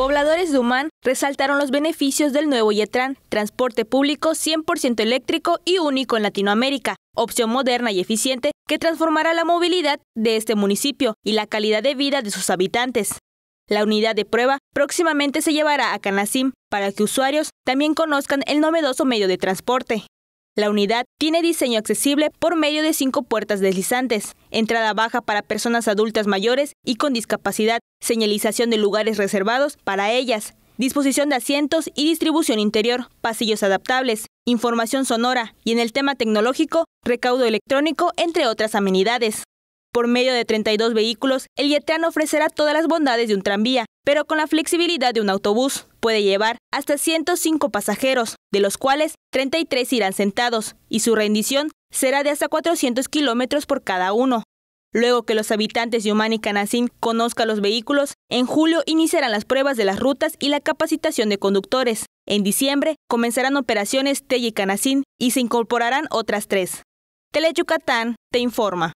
Pobladores de Humán resaltaron los beneficios del nuevo Yetran, transporte público 100% eléctrico y único en Latinoamérica, opción moderna y eficiente que transformará la movilidad de este municipio y la calidad de vida de sus habitantes. La unidad de prueba próximamente se llevará a Canasim para que usuarios también conozcan el novedoso medio de transporte. La unidad tiene diseño accesible por medio de cinco puertas deslizantes, entrada baja para personas adultas mayores y con discapacidad, señalización de lugares reservados para ellas, disposición de asientos y distribución interior, pasillos adaptables, información sonora y en el tema tecnológico, recaudo electrónico, entre otras amenidades. Por medio de 32 vehículos, el Yetran ofrecerá todas las bondades de un tranvía, pero con la flexibilidad de un autobús. Puede llevar hasta 105 pasajeros, de los cuales 33 irán sentados, y su rendición será de hasta 400 kilómetros por cada uno. Luego que los habitantes de Humán y Canacín conozcan los vehículos, en julio iniciarán las pruebas de las rutas y la capacitación de conductores. En diciembre comenzarán operaciones Telle y Canacín y se incorporarán otras tres. Tele te informa.